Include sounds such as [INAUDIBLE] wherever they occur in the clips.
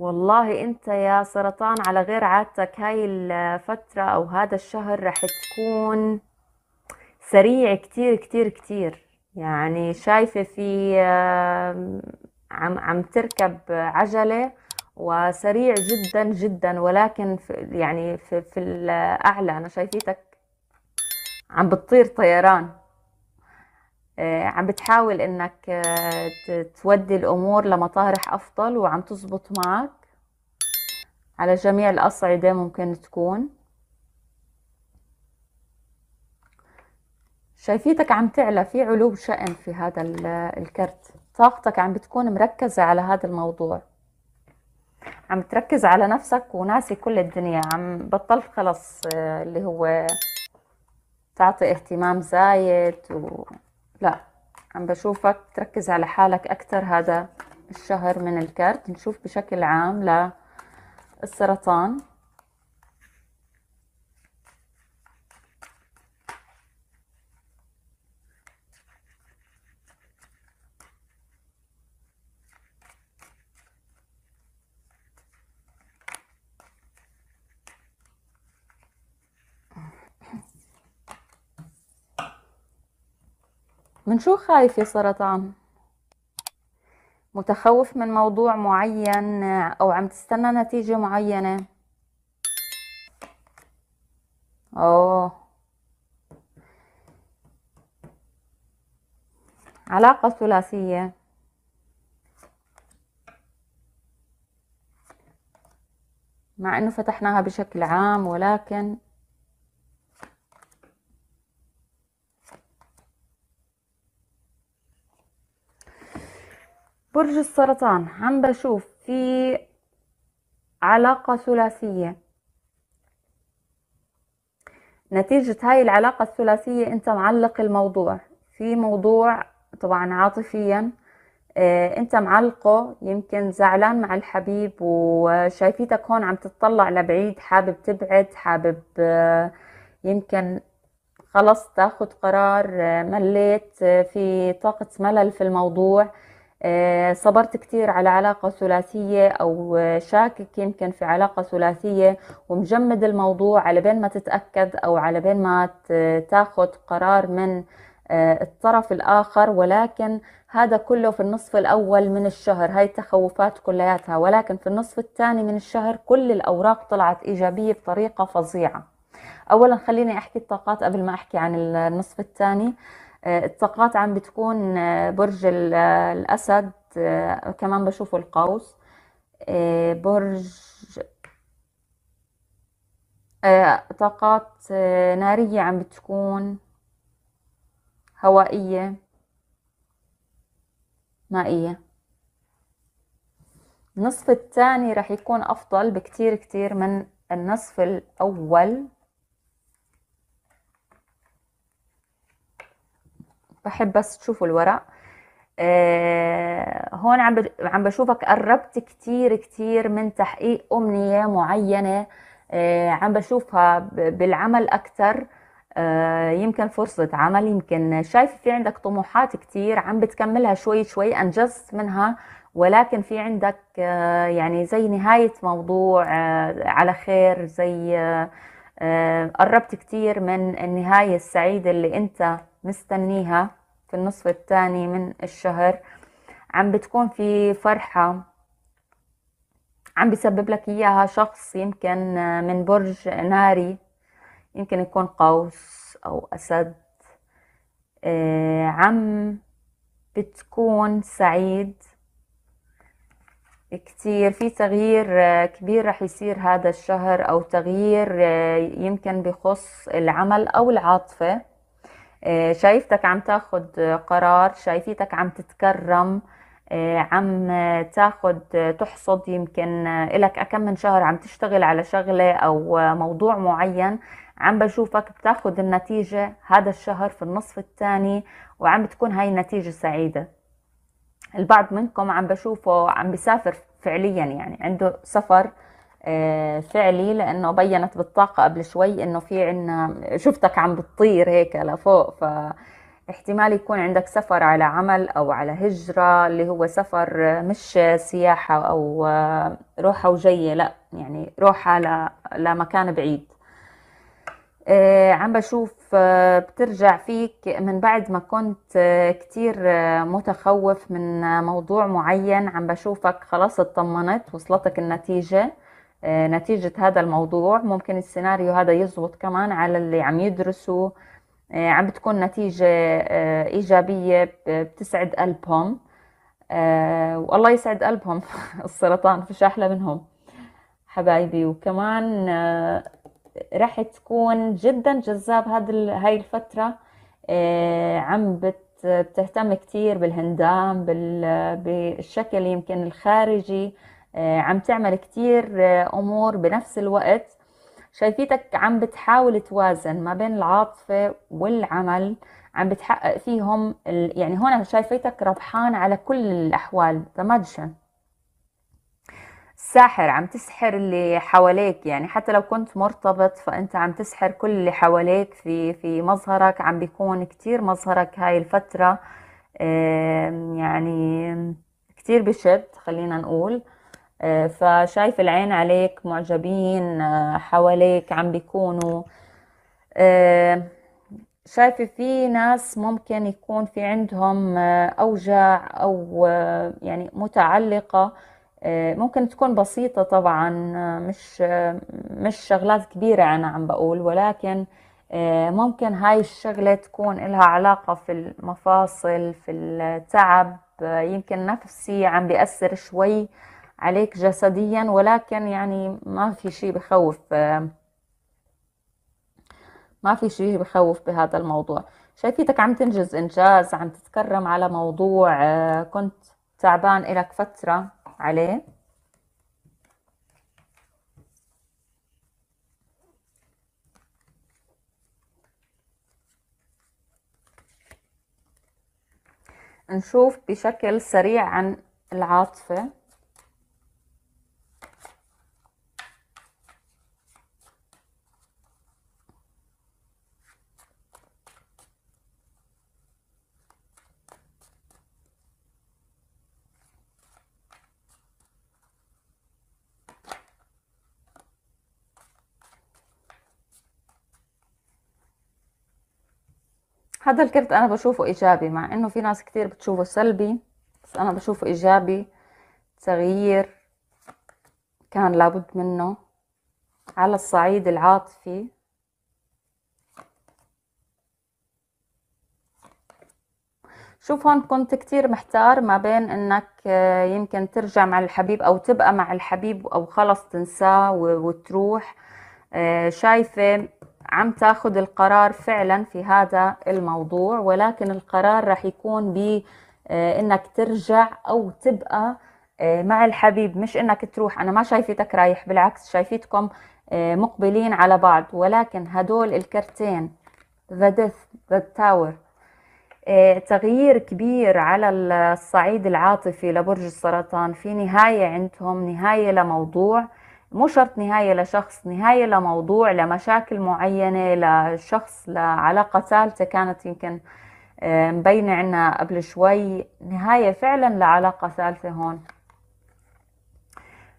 والله انت يا سرطان على غير عادتك هاي الفترة او هذا الشهر رح تكون سريع كتير كتير كتير يعني شايفة في عم, عم تركب عجلة وسريع جدا جدا ولكن في يعني في, في الأعلى أنا شايفيتك عم بتطير طيران آه، عم بتحاول انك آه، تودي الامور لمطارح افضل وعم تزبط معك على جميع الأصعدة ممكن تكون شايفيتك عم تعلى في علو شأن في هذا الكرت طاقتك عم بتكون مركزة على هذا الموضوع عم تركز على نفسك وناسي كل الدنيا عم بطلت خلص آه، اللي هو تعطي اهتمام زايد و... لا عم بشوفك تركز على حالك أكثر هذا الشهر من الكرت نشوف بشكل عام لا السرطان من شو خايف يا سرطان؟ متخوف من موضوع معين او عم تستنى نتيجة معينة اوه علاقة ثلاثية مع انه فتحناها بشكل عام ولكن برج السرطان عم بشوف في علاقة ثلاثية نتيجة هاي العلاقة الثلاثية انت معلق الموضوع في موضوع طبعا عاطفيا اه انت معلقه يمكن زعلان مع الحبيب وشايفيتك هون عم تتطلع لبعيد حابب تبعد حابب آه، يمكن خلص تاخد قرار آه، مليت آه، في طاقة ملل في الموضوع آه، صبرت كثير على علاقة ثلاثية أو شاكك يمكن في علاقة ثلاثية ومجمد الموضوع على بين ما تتأكد أو على بين ما تاخذ قرار من آه، الطرف الآخر ولكن هذا كله في النصف الأول من الشهر هاي التخوفات كلياتها ولكن في النصف الثاني من الشهر كل الأوراق طلعت إيجابية بطريقة فظيعة أولا خليني أحكي الطاقات قبل ما أحكي عن النصف الثاني آه، الطاقات عم بتكون آه، برج آه، الأسد كمان بشوفه القوس برج طاقات نارية عم بتكون هوائية مائية النصف الثاني رح يكون أفضل بكتير كتير من النصف الأول بحب بس تشوفوا الورق آه هون عم عم بشوفك قربت كتير كتير من تحقيق أمنية معينة آه عم بشوفها بالعمل أكتر آه يمكن فرصة عمل يمكن شايف في عندك طموحات كتير عم بتكملها شوي شوي أنجزت منها ولكن في عندك آه، يعني زي نهاية موضوع آه، على خير زي آه، آه، قربت كتير من النهاية السعيدة اللي انت مستنيها في النصف الثاني من الشهر عم بتكون في فرحة عم بسبب لك إياها شخص يمكن آه، من برج ناري يمكن يكون قوس أو أسد آه، عم بتكون سعيد كتير في تغيير آه، كبير رح يصير هذا الشهر أو تغيير آه، يمكن بخص العمل أو العاطفة آه، شايفتك عم تاخد قرار شايفتك عم تتكرم عم تاخد تحصد يمكن إلك أكم من شهر عم تشتغل على شغلة أو موضوع معين عم بشوفك بتاخد النتيجة هذا الشهر في النصف الثاني وعم بتكون هاي النتيجة سعيدة البعض منكم عم بشوفه عم بسافر فعليا يعني عنده سفر آه، فعلي لانه بينت بالطاقه قبل شوي انه في عنا شفتك عم بتطير هيك لفوق فاحتمال يكون عندك سفر على عمل او على هجره اللي هو سفر مش سياحه او آه، روحه وجية لا يعني روحه لمكان بعيد آه، عم بشوف آه، بترجع فيك من بعد ما كنت آه، كتير متخوف من موضوع معين عم بشوفك خلاص اطمنت وصلتك النتيجة نتيجة هذا الموضوع ممكن السيناريو هذا يزبط كمان على اللي عم يدرسوا عم بتكون نتيجة إيجابية بتسعد قلبهم والله يسعد قلبهم [LAUGHS] السرطان فيش أحلى منهم حبايبي وكمان رح تكون جدا جذاب هاد ال... هاي الفترة آه، عم بت بتهتم كتير بالهندام بال... بالشكل يمكن الخارجي آه، عم تعمل كتير آه، أمور بنفس الوقت شايفيتك عم بتحاول توازن ما بين العاطفة والعمل عم بتحقق فيهم ال... يعني هون شايفيتك ربحان على كل الأحوال ذا ماجشن ساحر عم تسحر اللي حواليك يعني حتى لو كنت مرتبط فأنت عم تسحر كل اللي حواليك في في مظهرك عم بيكون كتير مظهرك هاي الفترة يعني كتير بشد خلينا نقول آه، فشايف العين عليك معجبين آه، حواليك عم بيكونوا آه، شايفة في ناس ممكن يكون في عندهم أوجاع أو يعني متعلقة آه، ممكن تكون بسيطة طبعا آه، مش آه، مش شغلات كبيرة أنا عم بقول ولكن ممكن هاي الشغلة تكون لها علاقة في المفاصل في التعب يمكن نفسي عم بيأثر شوي عليك جسديا ولكن يعني ما في شيء بخوف ما في شيء بخوف بهذا الموضوع شايفيتك عم تنجز إنجاز عم تتكرم على موضوع كنت تعبان إلك فترة عليه نشوف بشكل سريع عن العاطفة هذا الكرت انا بشوفه ايجابي مع انه في ناس كتير بتشوفه سلبي بس انا بشوفه ايجابي تغيير كان لابد منه على الصعيد العاطفي شوف هون كنت كتير محتار ما بين انك آه، يمكن ترجع مع الحبيب او تبقى مع الحبيب او خلص تنساه وتروح آه، شايفة عم تاخذ القرار فعلا في هذا الموضوع ولكن القرار رح يكون ب آه، انك ترجع او تبقى آه، مع الحبيب مش انك تروح انا ما شايفتك رايح بالعكس شايفتكم آه، مقبلين على بعض ولكن هدول الكرتين ذا ديث ذا تاور تغيير كبير على الصعيد العاطفي لبرج السرطان في نهاية عندهم نهاية لموضوع مو شرط نهاية لشخص نهاية لموضوع لمشاكل معينة لشخص لعلاقة ثالثة كانت يمكن مبينة عنا قبل شوي نهاية فعلا لعلاقة ثالثة هون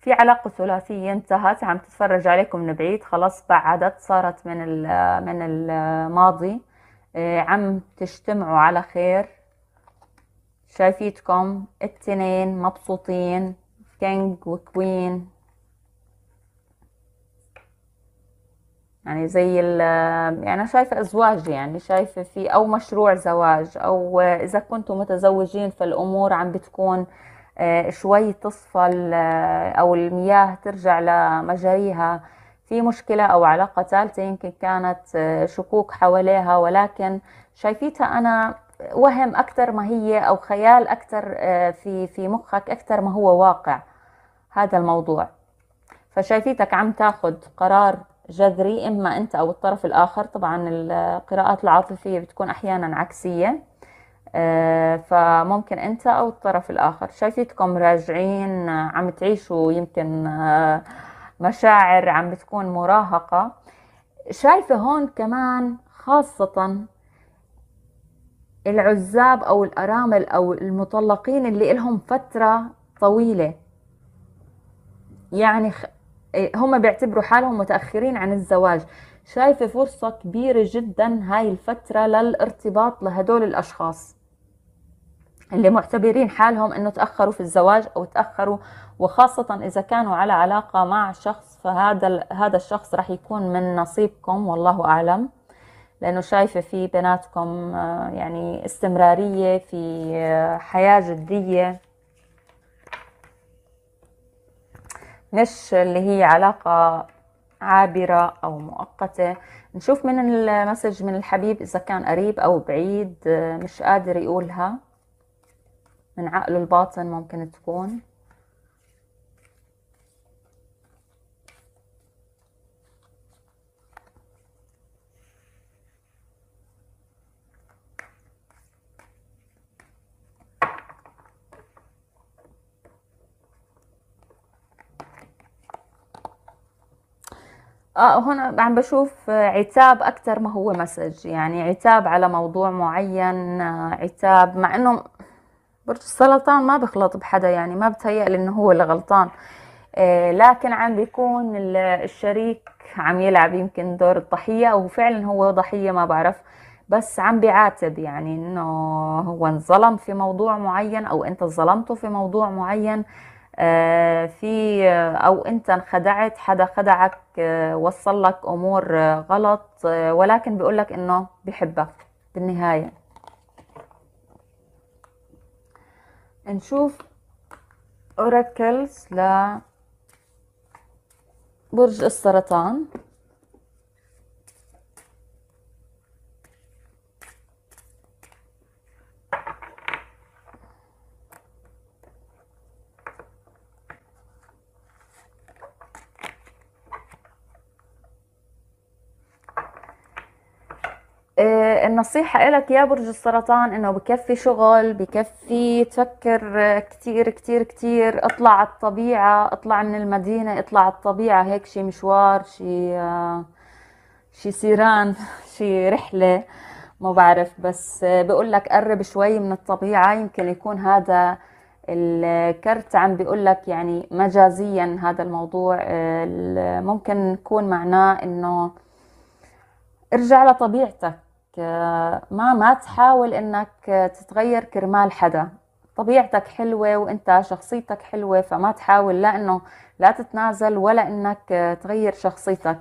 في علاقة ثلاثية انتهت عم تتفرج عليكم من بعيد خلاص بعدت صارت من من الماضي آه، عم تجتمعوا على خير شايفيتكم التنين مبسوطين كينج وكوين يعني زي ال يعني شايفة أزواج يعني شايفة في أو مشروع زواج أو إذا كنتوا متزوجين فالأمور عم بتكون آه، شوي تصفى آه، أو المياه ترجع لمجاريها في مشكلة أو علاقة ثالثة يمكن كانت آه، شكوك حواليها ولكن شايفيتها أنا وهم أكثر ما هي أو خيال أكثر في في مخك أكثر ما هو واقع هذا الموضوع فشايفيتك عم تاخذ قرار جذري إما أنت أو الطرف الآخر طبعا القراءات العاطفية بتكون أحيانا عكسية آه، فممكن أنت أو الطرف الآخر شايفيتكم راجعين عم تعيشوا يمكن آه، مشاعر عم بتكون مراهقة شايفة هون كمان خاصة العزاب أو الأرامل أو المطلقين اللي لهم فترة طويلة يعني إيه، هم بيعتبروا حالهم متأخرين عن الزواج شايفة فرصة كبيرة جدا هاي الفترة للارتباط لهدول الأشخاص اللي معتبرين حالهم انه تاخروا في الزواج او تاخروا وخاصه اذا كانوا على علاقه مع شخص فهذا هذا الشخص راح يكون من نصيبكم والله اعلم لانه شايفه في بيناتكم آه، يعني استمراريه في آه، حياه جديه مش اللي هي علاقة عابرة أو مؤقتة نشوف من المسج من الحبيب إذا كان قريب أو بعيد مش قادر يقولها من عقله الباطن ممكن تكون اه هنا عم بشوف عتاب اكثر ما هو مسج يعني عتاب على موضوع معين عتاب مع انه برج السرطان ما بخلط بحدا يعني ما بتهيأ لي انه هو اللي غلطان آه لكن عم بيكون الشريك عم يلعب يمكن دور الضحية او فعلا هو ضحية ما بعرف بس عم بيعاتب يعني انه هو انظلم في موضوع معين او انت ظلمته في موضوع معين آه، في آه، او انت انخدعت حدا خدعك آه، وصل لك امور غلط ولكن بيقول لك انه بحبك بالنهايه نشوف اوراكلز ل برج السرطان آه، النصيحة لك يا برج السرطان انه بكفي شغل بكفي تفكر آه، كتير كتير كتير اطلع على الطبيعة اطلع من المدينة اطلع على الطبيعة هيك شي مشوار شي آه، شي سيران [LAUGHS] شي رحلة ما بعرف بس بقول لك قرب شوي من الطبيعة يمكن يكون هذا الكرت عم بيقول لك يعني مجازيا هذا الموضوع ممكن يكون معناه انه ارجع لطبيعتك ما ما تحاول انك تتغير كرمال حدا طبيعتك حلوة وانت شخصيتك حلوة فما تحاول لا انه لا تتنازل ولا انك تغير شخصيتك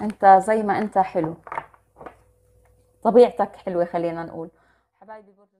انت زي ما انت حلو طبيعتك حلوة خلينا نقول حبايبي